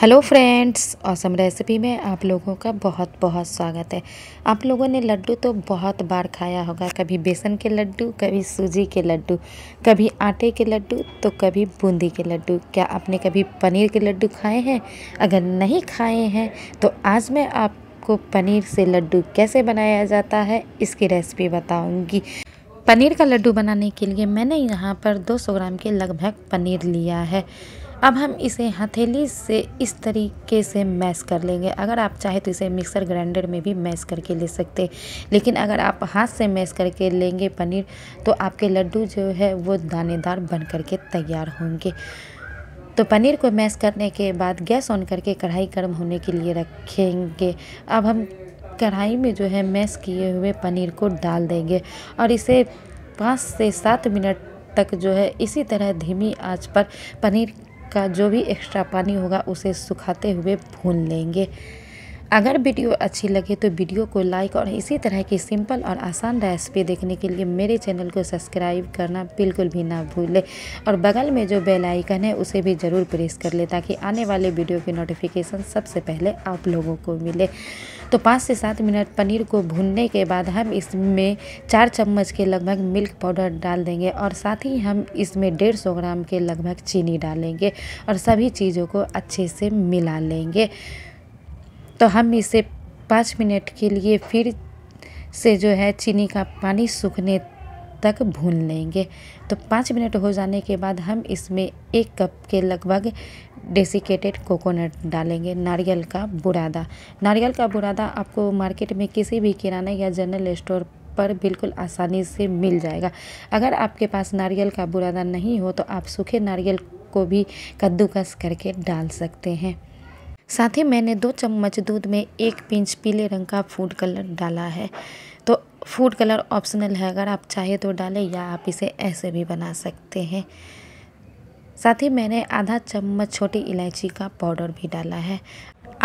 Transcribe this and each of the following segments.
hello friends awesome recipe में आप लोगों का बहुत बहुत स्वागत है आप लोगों ने लड्डू तो बहुत बार खाया होगा कभी बेसन के लड्डू कभी सूजी के लड्डू कभी आटे के लड्डू तो कभी बूंदी के लड्डू क्या आपने कभी पनीर के लड्डू खाए हैं अगर नहीं खाए हैं तो आज मैं आपको पनीर से लड्डू कैसे बनाया जाता है इसकी रेसिपी बताऊँगी पनीर का लड्डू बनाने के लिए मैंने यहाँ पर दो ग्राम के लगभग पनीर लिया है अब हम इसे हथेली से इस तरीके से मैश कर लेंगे अगर आप चाहे तो इसे मिक्सर ग्राइंडर में भी मैश करके ले सकते लेकिन अगर आप हाथ से मैश करके लेंगे पनीर तो आपके लड्डू जो है वो दानेदार बन करके तैयार होंगे तो पनीर को मैश करने के बाद गैस ऑन करके कढ़ाई गर्म होने के लिए रखेंगे अब हम कढ़ाई में जो है मैश किए हुए पनीर को डाल देंगे और इसे पाँच से सात मिनट तक जो है इसी तरह धीमी आंच पर पनीर का जो भी एक्स्ट्रा पानी होगा उसे सुखाते हुए भून लेंगे अगर वीडियो अच्छी लगे तो वीडियो को लाइक और इसी तरह की सिंपल और आसान रेसिपी देखने के लिए मेरे चैनल को सब्सक्राइब करना बिल्कुल भी ना भूलें और बगल में जो बेल आइकन है उसे भी ज़रूर प्रेस कर लें ताकि आने वाले वीडियो की नोटिफिकेशन सबसे पहले आप लोगों को मिले तो पाँच से सात मिनट पनीर को भूनने के बाद हम इसमें चार चम्मच के लगभग मिल्क पाउडर डाल देंगे और साथ ही हम इसमें डेढ़ सौ ग्राम के लगभग चीनी डालेंगे और सभी चीज़ों को अच्छे से मिला लेंगे तो हम इसे पाँच मिनट के लिए फिर से जो है चीनी का पानी सूखने तक भून लेंगे तो पाँच मिनट हो जाने के बाद हम इसमें एक कप के लगभग डेसिकेटेड कोकोनट डालेंगे नारियल का बुरादा नारियल का बुरादा आपको मार्केट में किसी भी किराने या जनरल स्टोर पर बिल्कुल आसानी से मिल जाएगा अगर आपके पास नारियल का बुरादा नहीं हो तो आप सूखे नारियल को भी कद्दूकस करके डाल सकते हैं साथ ही मैंने दो चम्मच दूध में एक पिंच पीले रंग का फूड कलर डाला है फूड कलर ऑप्शनल है अगर आप चाहे तो डालें या आप इसे ऐसे भी बना सकते हैं साथ ही मैंने आधा चम्मच छोटी इलायची का पाउडर भी डाला है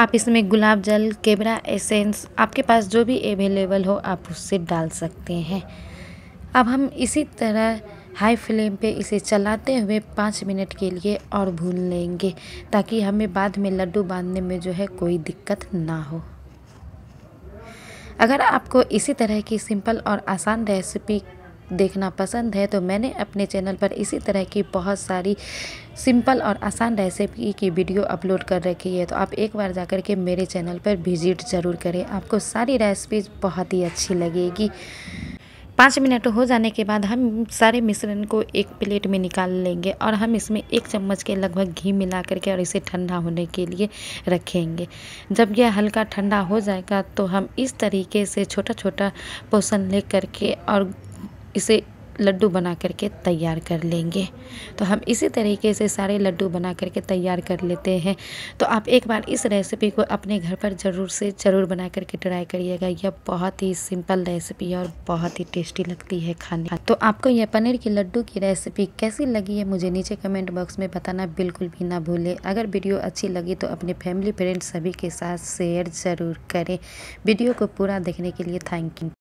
आप इसमें गुलाब जल केबरा एसेंस आपके पास जो भी अवेलेबल हो आप उससे डाल सकते हैं अब हम इसी तरह हाई फ्लेम पे इसे चलाते हुए पाँच मिनट के लिए और भून लेंगे ताकि हमें बाद में लड्डू बांधने में जो है कोई दिक्कत ना हो अगर आपको इसी तरह की सिंपल और आसान रेसिपी देखना पसंद है तो मैंने अपने चैनल पर इसी तरह की बहुत सारी सिंपल और आसान रेसिपी की वीडियो अपलोड कर रखी है तो आप एक बार जा कर के मेरे चैनल पर विज़िट ज़रूर करें आपको सारी रेसिपीज बहुत ही अच्छी लगेगी पाँच मिनट हो जाने के बाद हम सारे मिश्रण को एक प्लेट में निकाल लेंगे और हम इसमें एक चम्मच के लगभग घी मिला करके और इसे ठंडा होने के लिए रखेंगे जब यह हल्का ठंडा हो जाएगा तो हम इस तरीके से छोटा छोटा पोषण ले करके और इसे लड्डू बना करके तैयार कर लेंगे तो हम इसी तरीके से सारे लड्डू बना करके तैयार कर लेते हैं तो आप एक बार इस रेसिपी को अपने घर पर ज़रूर से ज़रूर बना करके ट्राई करिएगा यह बहुत ही सिंपल रेसिपी है और बहुत ही टेस्टी लगती है खाने तो आपको यह पनीर के लड्डू की रेसिपी कैसी लगी है मुझे नीचे कमेंट बॉक्स में बताना बिल्कुल भी ना भूलें अगर वीडियो अच्छी लगी तो अपने फैमिली फ्रेंड्स सभी के साथ शेयर ज़रूर करें वीडियो को पूरा देखने के लिए थैंक यू